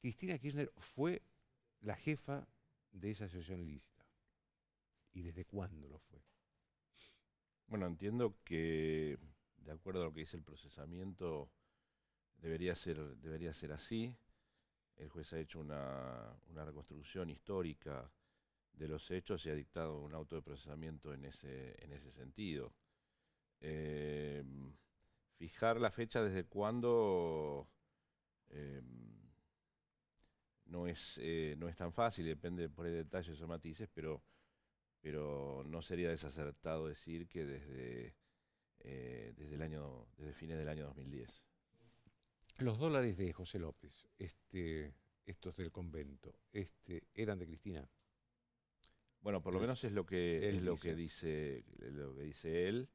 Cristina Kirchner fue la jefa de esa asociación ilícita. ¿Y desde cuándo lo fue? Bueno, entiendo que, de acuerdo a lo que dice el procesamiento, debería ser, debería ser así. El juez ha hecho una, reconstrucción histórica de los hechos y ha dictado un auto de procesamiento en ese, en ese sentido. Eh, fijar la fecha desde cuándo eh, no es, eh, no es tan fácil, depende por el detalles o matices, pero, pero no sería desacertado decir que desde, eh, desde, el año, desde fines del año 2010. Los dólares de José López, este, estos del convento, este, ¿eran de Cristina? Bueno, por lo menos es lo que, es lo dice. que dice lo que dice él.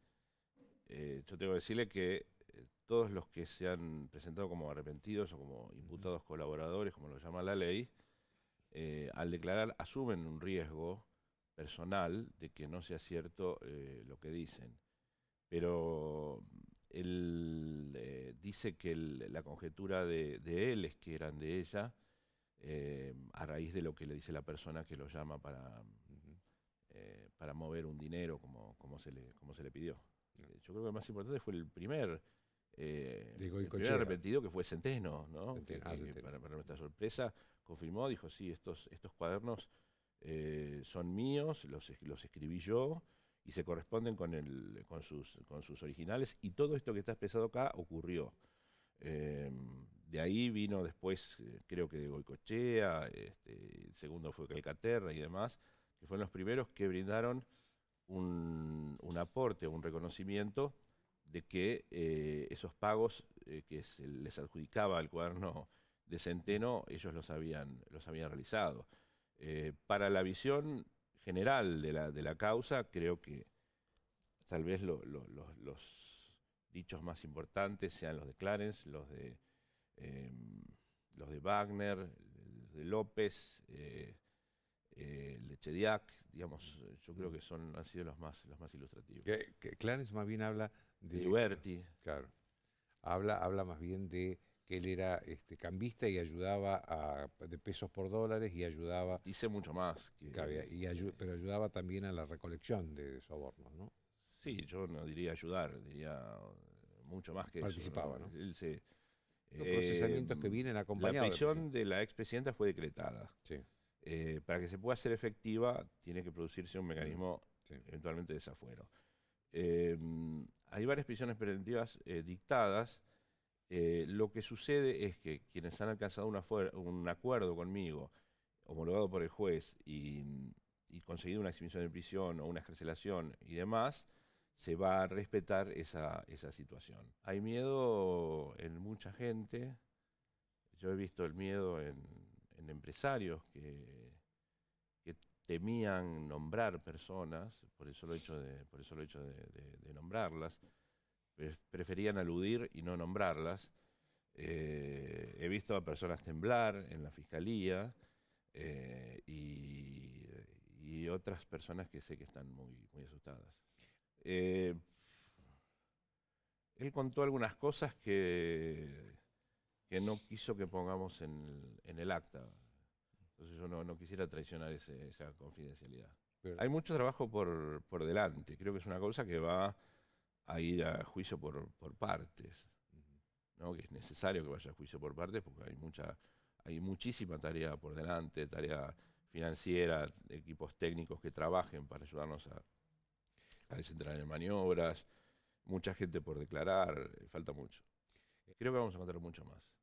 Eh, yo tengo que decirle que todos los que se han presentado como arrepentidos o como imputados colaboradores, como lo llama la ley, eh, al declarar asumen un riesgo personal de que no sea cierto eh, lo que dicen. Pero él eh, dice que la conjetura de, él es que eran de ella a raíz de lo que le dice la persona que lo llama para, para mover un dinero como, como, se le, como se le pidió. Yo creo que lo más importante fue el primer eh, de el arrepentido que fue Centeno, ¿no? Ah, para, nuestra sorpresa, confirmó, dijo, sí, estos, estos cuadernos eh, son míos, los, escribí yo y se corresponden con, el, sus, con sus originales y todo esto que está expresado acá ocurrió. Eh, de ahí vino después, eh, creo que de Goicochea, este, el segundo fue Calcaterra y demás, que fueron los primeros que brindaron un, un aporte, un reconocimiento de que eh, esos pagos eh, que se les adjudicaba el cuaderno de Centeno, ellos los habían, los habían realizado. Eh, para la visión general de la, causa, creo que tal vez los dichos más importantes sean los de Clarence, los de, em, los de Wagner, de López, eh, Chediak, digamos, mm. yo creo mm. que son, han sido los más, los más ilustrativos. Que, Clarence más bien habla de... Liberty. Claro. Habla, habla más bien de que él era este, cambista y ayudaba de pesos por dólares y ayudaba... Dice mucho más. Que, pero ayudaba también a la recolección de sobornos, ¿no? Sí, yo no diría ayudar, diría mucho más que Participaba, ¿no? Los procesamientos que eh, vienen acompañados. La prisión de la expresidenta fue decretada. Sí. Eh, para que se pueda hacer efectiva, tiene que producirse un mecanismo eventualmente de desafuero. Eh, hay varias prisiones preventivas eh, dictadas. lo que sucede es que quienes han alcanzado un acuerdo conmigo, homologado por el juez, y, conseguido una exhibición de prisión o una excarcelación y demás, se va a respetar esa situación. Hay miedo en mucha gente. Yo he visto el miedo en en empresarios que, temían nombrar personas, por eso lo hecho de, por eso lo hecho de, nombrarlas, preferían aludir y no nombrarlas. Eh, he visto a personas temblar en la fiscalía eh, y, otras personas que sé que están muy, muy asustadas. Eh, él contó algunas cosas que que no quiso que pongamos en el, acta. Entonces yo no, quisiera traicionar esa confidencialidad. Hay mucho trabajo por, por delante. Creo que es una cosa que va a ir a juicio por, por partes. ¿no? que es necesario que vaya a juicio por partes porque hay mucha hay muchísima tarea por delante, tarea financiera, equipos técnicos que trabajen para ayudarnos a, a en maniobras, mucha gente por declarar, eh, falta mucho. Eh, creo que vamos a encontrar mucho más.